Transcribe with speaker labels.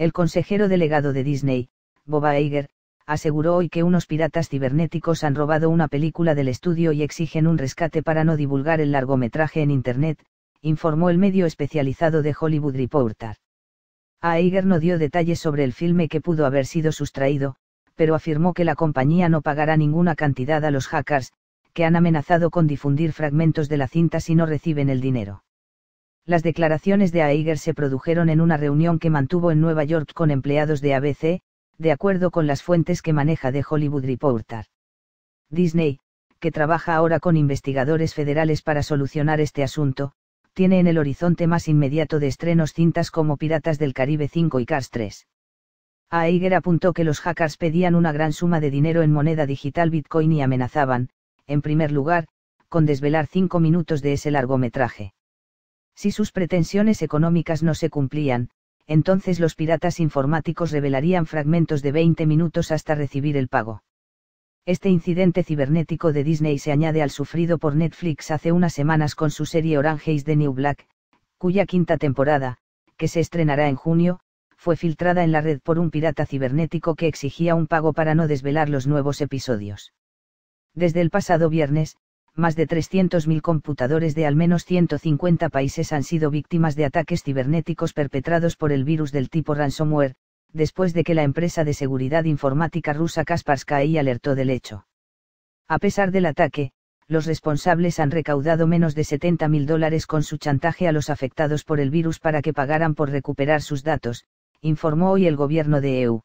Speaker 1: El consejero delegado de Disney, Bob Iger, aseguró hoy que unos piratas cibernéticos han robado una película del estudio y exigen un rescate para no divulgar el largometraje en Internet, informó el medio especializado de Hollywood Reporter. Aiger no dio detalles sobre el filme que pudo haber sido sustraído, pero afirmó que la compañía no pagará ninguna cantidad a los hackers, que han amenazado con difundir fragmentos de la cinta si no reciben el dinero. Las declaraciones de Aiger se produjeron en una reunión que mantuvo en Nueva York con empleados de ABC, de acuerdo con las fuentes que maneja de Hollywood Reporter. Disney, que trabaja ahora con investigadores federales para solucionar este asunto, tiene en el horizonte más inmediato de estrenos cintas como Piratas del Caribe 5 y Cars 3. Aiger apuntó que los hackers pedían una gran suma de dinero en moneda digital Bitcoin y amenazaban, en primer lugar, con desvelar cinco minutos de ese largometraje. Si sus pretensiones económicas no se cumplían, entonces los piratas informáticos revelarían fragmentos de 20 minutos hasta recibir el pago. Este incidente cibernético de Disney se añade al sufrido por Netflix hace unas semanas con su serie Orange is the New Black, cuya quinta temporada, que se estrenará en junio, fue filtrada en la red por un pirata cibernético que exigía un pago para no desvelar los nuevos episodios. Desde el pasado viernes, más de 300.000 computadores de al menos 150 países han sido víctimas de ataques cibernéticos perpetrados por el virus del tipo ransomware, después de que la empresa de seguridad informática rusa Kaspersky alertó del hecho. A pesar del ataque, los responsables han recaudado menos de 70.000 dólares con su chantaje a los afectados por el virus para que pagaran por recuperar sus datos, informó hoy el gobierno de EU.